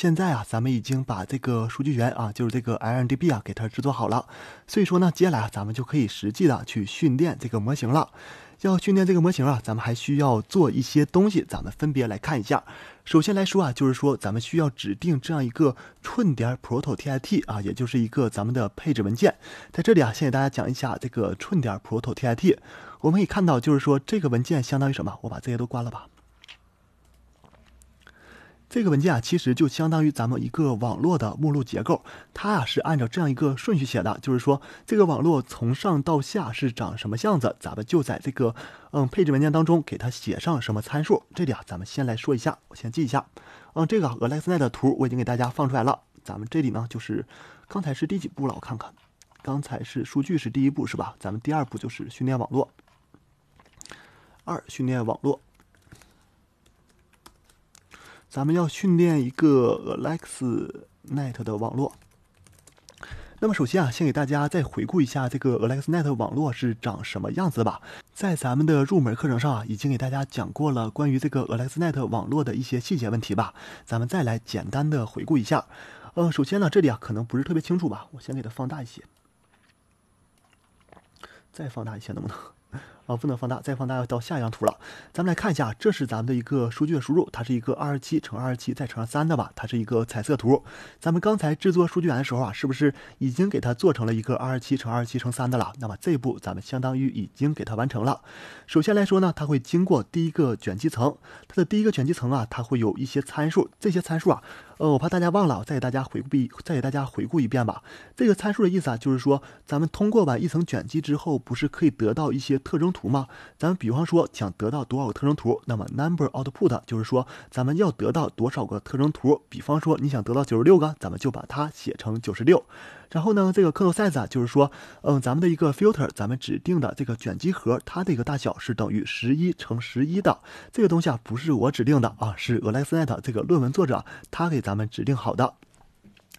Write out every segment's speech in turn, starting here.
现在啊，咱们已经把这个数据源啊，就是这个 l n d b 啊，给它制作好了。所以说呢，接下来啊，咱们就可以实际的去训练这个模型了。要训练这个模型啊，咱们还需要做一些东西，咱们分别来看一下。首先来说啊，就是说咱们需要指定这样一个寸点 p r o t o T I T 啊，也就是一个咱们的配置文件。在这里啊，先给大家讲一下这个寸点 p r o t o T I T。我们可以看到，就是说这个文件相当于什么？我把这些都关了吧。这个文件啊，其实就相当于咱们一个网络的目录结构，它啊是按照这样一个顺序写的，就是说这个网络从上到下是长什么样子，咱们就在这个嗯配置文件当中给它写上什么参数。这里啊，咱们先来说一下，我先记一下。嗯，这个 AlexNet 的图我已经给大家放出来了，咱们这里呢就是刚才是第几步了？我看看，刚才是数据是第一步是吧？咱们第二步就是训练网络。二、训练网络。咱们要训练一个 AlexNet 的网络。那么首先啊，先给大家再回顾一下这个 AlexNet 网络是长什么样子的吧。在咱们的入门课程上啊，已经给大家讲过了关于这个 AlexNet 网络的一些细节问题吧。咱们再来简单的回顾一下。呃，首先呢，这里啊可能不是特别清楚吧，我先给它放大一些，再放大一些能不能？啊，不能放大，再放大到下一张图了。咱们来看一下，这是咱们的一个数据的输入，它是一个二十七乘二十七再乘上三的吧？它是一个彩色图。咱们刚才制作数据源的时候啊，是不是已经给它做成了一个二十七乘二十七乘三的了？那么这一步咱们相当于已经给它完成了。首先来说呢，它会经过第一个卷积层，它的第一个卷积层啊，它会有一些参数，这些参数啊，呃，我怕大家忘了，再给大家回顾，再给大家回顾一遍吧。这个参数的意思啊，就是说咱们通过完一层卷积之后，不是可以得到一些特征图嘛，咱们比方说想得到多少个特征图，那么 number output 就是说咱们要得到多少个特征图。比方说你想得到九十六个，咱们就把它写成九十六。然后呢，这个 kernel size 就是说，嗯，咱们的一个 filter，咱们指定的这个卷积核，它的一个大小是等于十一乘十一的。这个东西啊，不是我指定的啊，是 AlexNet 这个论文作者他给咱们指定好的。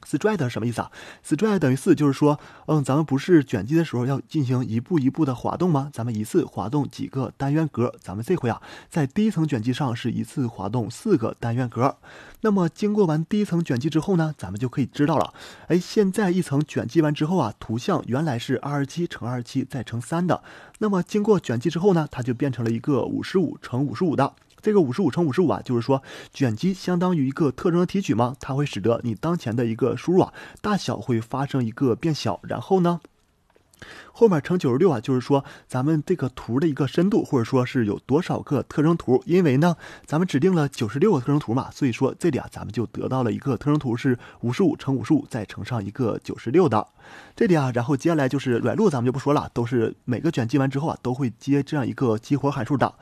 stride 是什么意思啊？stride 等于四，就是说，嗯，咱们不是卷积的时候要进行一步一步的滑动吗？咱们一次滑动几个单元格？咱们这回啊，在第一层卷积上是一次滑动四个单元格。那么经过完第一层卷积之后呢，咱们就可以知道了。哎，现在一层卷积完之后啊，图像原来是二七乘二七再乘三的，那么经过卷积之后呢，它就变成了一个五十五乘五十五的。这个五十五乘五十五啊，就是说卷积相当于一个特征的提取嘛，它会使得你当前的一个输入啊大小会发生一个变小，然后呢，后面乘九十六啊，就是说咱们这个图的一个深度或者说是有多少个特征图，因为呢咱们指定了九十六个特征图嘛，所以说这里啊咱们就得到了一个特征图是五十五乘五十五再乘上一个九十六的，这里啊，然后接下来就是软路，咱们就不说了，都是每个卷积完之后啊都会接这样一个激活函数的。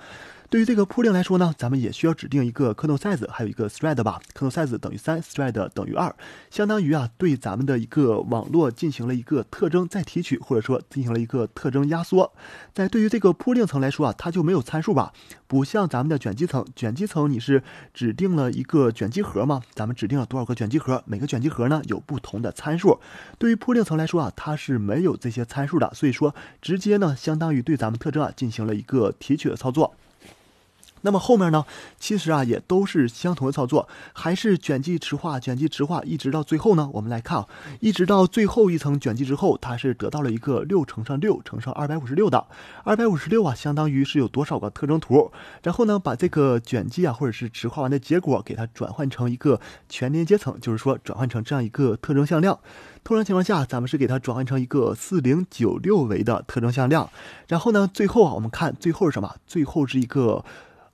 对于这个铺垫来说呢，咱们也需要指定一个 kernel size，还有一个 s t r a d e 吧。kernel size 等于三 s t r a d 等于二，相当于啊对咱们的一个网络进行了一个特征再提取，或者说进行了一个特征压缩。在对于这个铺垫层来说啊，它就没有参数吧，不像咱们的卷积层，卷积层你是指定了一个卷积核嘛，咱们指定了多少个卷积核，每个卷积核呢有不同的参数。对于铺垫层来说啊，它是没有这些参数的，所以说直接呢相当于对咱们特征啊进行了一个提取的操作。那么后面呢，其实啊也都是相同的操作，还是卷积池化，卷积池化，一直到最后呢，我们来看，啊，一直到最后一层卷积之后，它是得到了一个六乘上六乘上二百五十六的，二百五十六啊，相当于是有多少个特征图，然后呢，把这个卷积啊或者是池化完的结果给它转换成一个全连接层，就是说转换成这样一个特征向量，通常情况下咱们是给它转换成一个四零九六维的特征向量，然后呢，最后啊我们看最后是什么？最后是一个。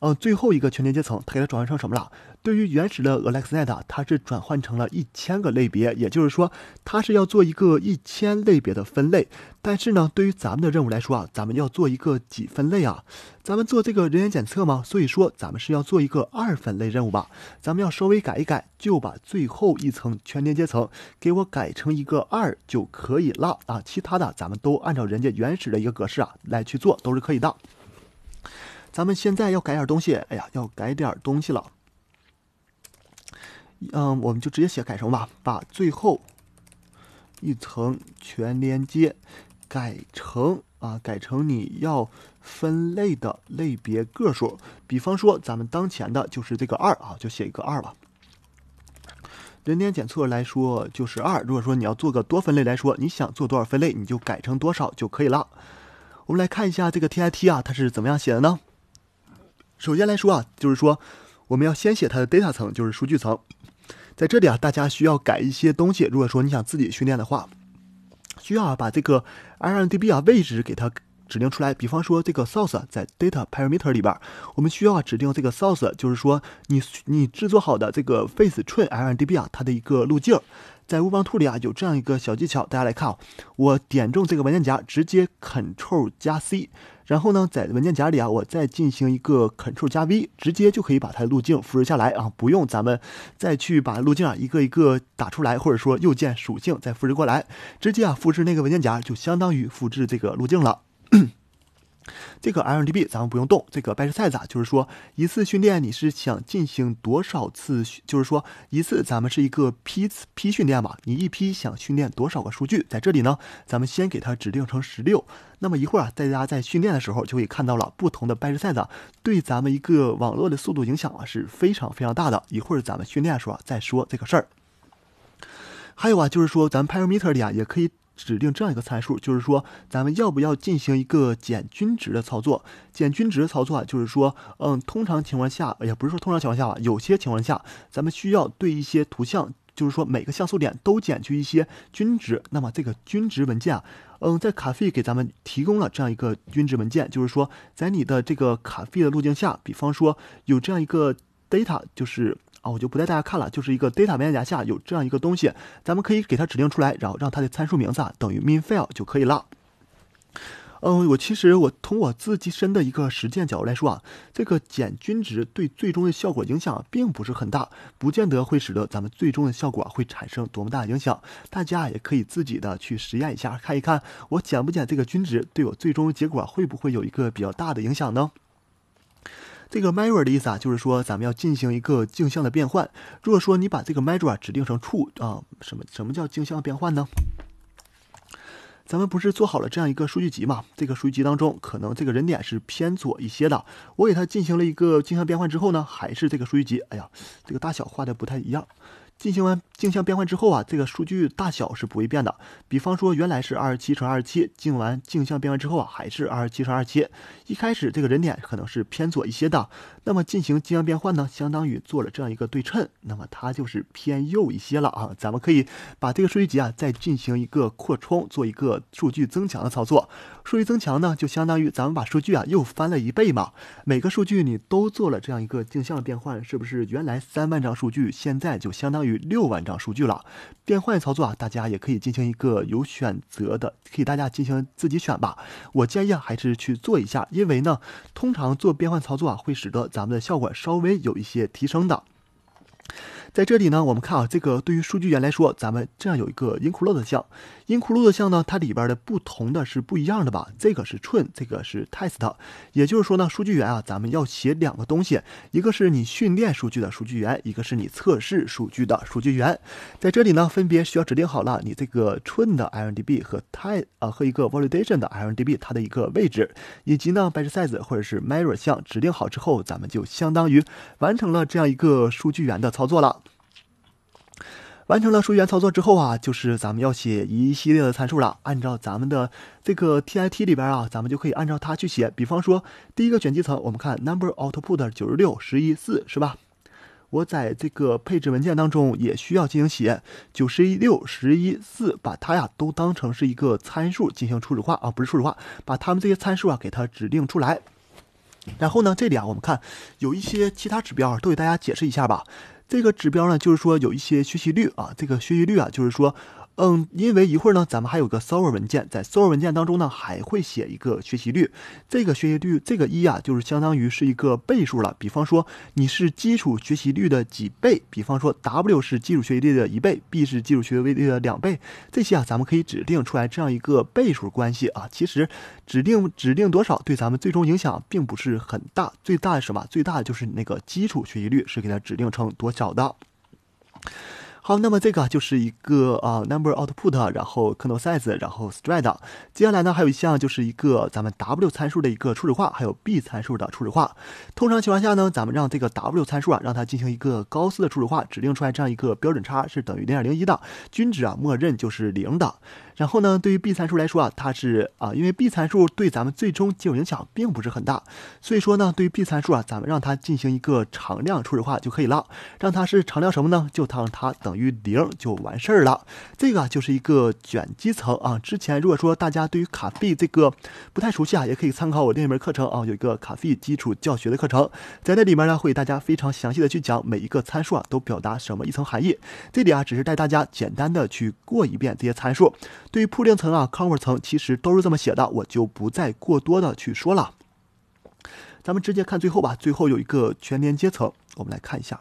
嗯，最后一个全连接层，它给它转换成什么了？对于原始的 AlexNet，它是转换成了一千个类别，也就是说，它是要做一个一千类别的分类。但是呢，对于咱们的任务来说啊，咱们要做一个几分类啊？咱们做这个人员检测吗？所以说，咱们是要做一个二分类任务吧？咱们要稍微改一改，就把最后一层全连接层给我改成一个二就可以了啊。其他的咱们都按照人家原始的一个格式啊来去做，都是可以的。咱们现在要改点东西，哎呀，要改点东西了。嗯，我们就直接写改成吧，把最后一层全连接改成啊，改成你要分类的类别个数。比方说，咱们当前的就是这个二啊，就写一个二吧。人脸检测来说就是二，如果说你要做个多分类来说，你想做多少分类，你就改成多少就可以了。我们来看一下这个 TIT 啊，它是怎么样写的呢？首先来说啊，就是说我们要先写它的 data 层，就是数据层。在这里啊，大家需要改一些东西。如果说你想自己训练的话，需要把这个 r n D B 啊位置给它指定出来。比方说这个 source 在 data parameter 里边，我们需要指定这个 source，就是说你你制作好的这个 face train r n D B 啊，它的一个路径。在乌邦兔里啊，有这样一个小技巧，大家来看啊，我点中这个文件夹，直接 Ctrl 加 C，然后呢，在文件夹里啊，我再进行一个 Ctrl 加 V，直接就可以把它的路径复制下来啊，不用咱们再去把路径啊一个一个打出来，或者说右键属性再复制过来，直接啊复制那个文件夹就相当于复制这个路径了。这个 L D B 咱们不用动。这个 batch size 啊，就是说一次训练你是想进行多少次？就是说一次咱们是一个批批训练吧，你一批想训练多少个数据？在这里呢，咱们先给它指定成十六。那么一会儿啊，大家在训练的时候就会看到了，不同的 batch size 对咱们一个网络的速度影响啊是非常非常大的。一会儿咱们训练的时候啊、再说这个事儿。还有啊，就是说咱们 parameter 里啊也可以。指定这样一个参数，就是说，咱们要不要进行一个减均值的操作？减均值的操作，啊，就是说，嗯，通常情况下，也不是说通常情况下吧，有些情况下，咱们需要对一些图像，就是说每个像素点都减去一些均值。那么这个均值文件，嗯，在卡费给咱们提供了这样一个均值文件，就是说，在你的这个卡费的路径下，比方说有这样一个 data，就是。啊，我就不带大家看了，就是一个 data 文件夹下有这样一个东西，咱们可以给它指定出来，然后让它的参数名字啊等于 mean file 就可以了。嗯，我其实我从我自己身的一个实践角度来说啊，这个减均值对最终的效果影响并不是很大，不见得会使得咱们最终的效果会产生多么大的影响。大家也可以自己的去实验一下，看一看我减不减这个均值对我最终结果会不会有一个比较大的影响呢？这个 mirror 的意思啊，就是说咱们要进行一个镜像的变换。如果说你把这个 m s u r e 啊指定成处啊，什么什么叫镜像变换呢？咱们不是做好了这样一个数据集嘛？这个数据集当中，可能这个人脸是偏左一些的。我给它进行了一个镜像变换之后呢，还是这个数据集。哎呀，这个大小画的不太一样。进行完镜像变换之后啊，这个数据大小是不会变的。比方说原来是二十七乘二十七，镜完镜像变换之后啊，还是二十七乘二十七。一开始这个人脸可能是偏左一些的，那么进行镜像变换呢，相当于做了这样一个对称，那么它就是偏右一些了啊。咱们可以把这个数据集啊再进行一个扩充，做一个数据增强的操作。数据增强呢，就相当于咱们把数据啊又翻了一倍嘛。每个数据你都做了这样一个镜像变换，是不是原来三万张数据，现在就相当于。六万张数据了，变换操作啊，大家也可以进行一个有选择的，可以大家进行自己选吧。我建议啊，还是去做一下，因为呢，通常做变换操作啊，会使得咱们的效果稍微有一些提升的。在这里呢，我们看啊，这个对于数据源来说，咱们这样有一个 include 的项，include 的项呢，它里边的不同的是不一样的吧？这个是 train，这个是 test。也就是说呢，数据源啊，咱们要写两个东西，一个是你训练数据的数据源，一个是你测试数据的数据源。在这里呢，分别需要指定好了你这个 train 的 n d b 和 t y p e 啊和一个 validation 的 n d b 它的一个位置，以及呢 batch size 或者是 mirror 项指定好之后，咱们就相当于完成了这样一个数据源的操作了。完成了数据源操作之后啊，就是咱们要写一系列的参数了。按照咱们的这个 T I T 里边啊，咱们就可以按照它去写。比方说第一个卷积层，我们看 number output 九十六十一四是吧？我在这个配置文件当中也需要进行写九十一六十一四，把它呀都当成是一个参数进行初始化啊，不是初始化，把它们这些参数啊给它指定出来。然后呢，这里啊我们看有一些其他指标都给大家解释一下吧。这个指标呢，就是说有一些学习率啊，这个学习率啊，就是说。嗯，因为一会儿呢，咱们还有个 server 文件，在 server 文件当中呢，还会写一个学习率。这个学习率，这个一啊，就是相当于是一个倍数了。比方说，你是基础学习率的几倍？比方说，W 是基础学习率的一倍，B 是基础学习率的两倍。这些啊，咱们可以指定出来这样一个倍数关系啊。其实，指定指定多少对咱们最终影响并不是很大。最大的什么？最大的就是你那个基础学习率是给它指定成多少的。好，那么这个就是一个啊 number output，然后 kernel size，然后 stride。接下来呢，还有一项就是一个咱们 w 参数的一个初始化，还有 b 参数的初始化。通常情况下呢，咱们让这个 w 参数啊，让它进行一个高斯的初始化，指定出来这样一个标准差是等于零点零一的，均值啊，默认就是零的。然后呢，对于 b 参数来说啊，它是啊，因为 b 参数对咱们最终结果影响并不是很大，所以说呢，对于 b 参数啊，咱们让它进行一个常量初始化就可以了，让它是常量什么呢？就让它等。等于零就完事儿了，这个就是一个卷积层啊。之前如果说大家对于卡费这个不太熟悉啊，也可以参考我另一门课程啊，有一个卡费基础教学的课程，在这里面呢会给大家非常详细的去讲每一个参数啊都表达什么一层含义。这里啊只是带大家简单的去过一遍这些参数。对于铺定层啊 c o e r 层其实都是这么写的，我就不再过多的去说了。咱们直接看最后吧，最后有一个全连接层，我们来看一下。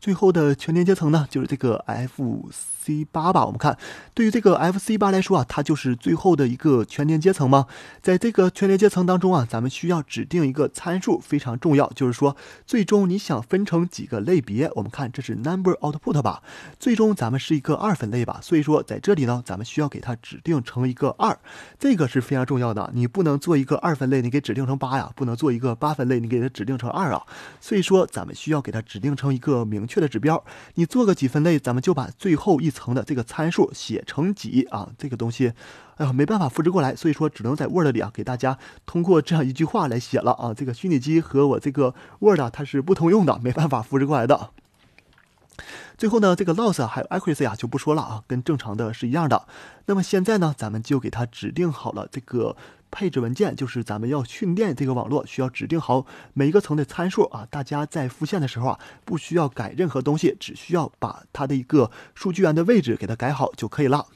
最后的全连接层呢，就是这个 F C 八吧。我们看，对于这个 F C 八来说啊，它就是最后的一个全连接层吗？在这个全连接层当中啊，咱们需要指定一个参数，非常重要，就是说，最终你想分成几个类别？我们看，这是 number output 吧。最终咱们是一个二分类吧，所以说在这里呢，咱们需要给它指定成一个二，这个是非常重要的。你不能做一个二分类，你给指定成八呀；不能做一个八分类，你给它指定成二啊。所以说，咱们需要给它指定成一个明。确的指标，你做个几分类，咱们就把最后一层的这个参数写成几啊？这个东西，哎呀，没办法复制过来，所以说只能在 Word 里啊，给大家通过这样一句话来写了啊。这个虚拟机和我这个 Word 啊，它是不通用的，没办法复制过来的。最后呢，这个 loss 还有 accuracy 啊就不说了啊，跟正常的是一样的。那么现在呢，咱们就给它指定好了这个配置文件，就是咱们要训练这个网络需要指定好每一个层的参数啊。大家在复现的时候啊，不需要改任何东西，只需要把它的一个数据源的位置给它改好就可以了。